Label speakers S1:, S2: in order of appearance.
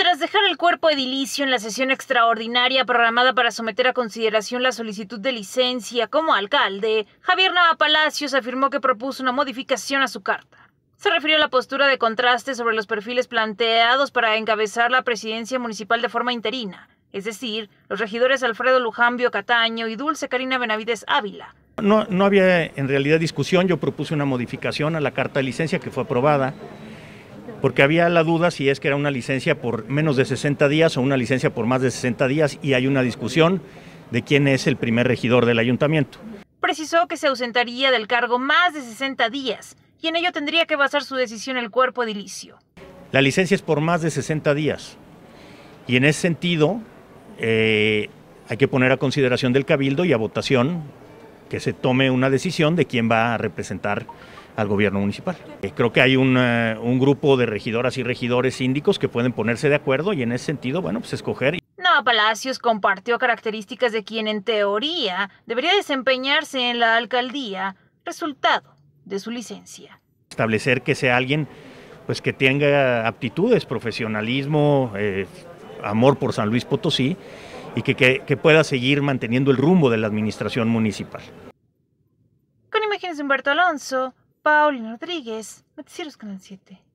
S1: Tras dejar el cuerpo edilicio en la sesión extraordinaria programada para someter a consideración la solicitud de licencia como alcalde, Javier Nava Palacios afirmó que propuso una modificación a su carta. Se refirió a la postura de contraste sobre los perfiles planteados para encabezar la presidencia municipal de forma interina, es decir, los regidores Alfredo Lujambio Cataño y Dulce Karina Benavides Ávila,
S2: no, no, había en realidad discusión, yo propuse una modificación a la carta de licencia que fue aprobada porque había la duda si es que era una licencia por menos de 60 días o una licencia por más de 60 días y hay una discusión de quién es el primer regidor del ayuntamiento.
S1: Precisó que se ausentaría del cargo más de 60 días y en ello tendría que basar su decisión el cuerpo edilicio.
S2: La licencia es por más de 60 días y en ese sentido eh, hay que poner a consideración del cabildo y a votación que se tome una decisión de quién va a representar al gobierno municipal. Eh, creo que hay eh, un, grupo de regidoras y regidores síndicos que pueden ponerse de acuerdo y en ese sentido, bueno, pues escoger.
S1: No, Palacios compartió características de quien en teoría debería desempeñarse en la alcaldía, resultado de su licencia.
S2: Establecer que sea alguien pues que tenga aptitudes, profesionalismo, eh, amor por San Luis Potosí y que pueda seguir manteniendo el rumbo de la administración municipal
S1: imágenes de Humberto Alonso, Paulina Rodríguez, Noticieros Canal 7.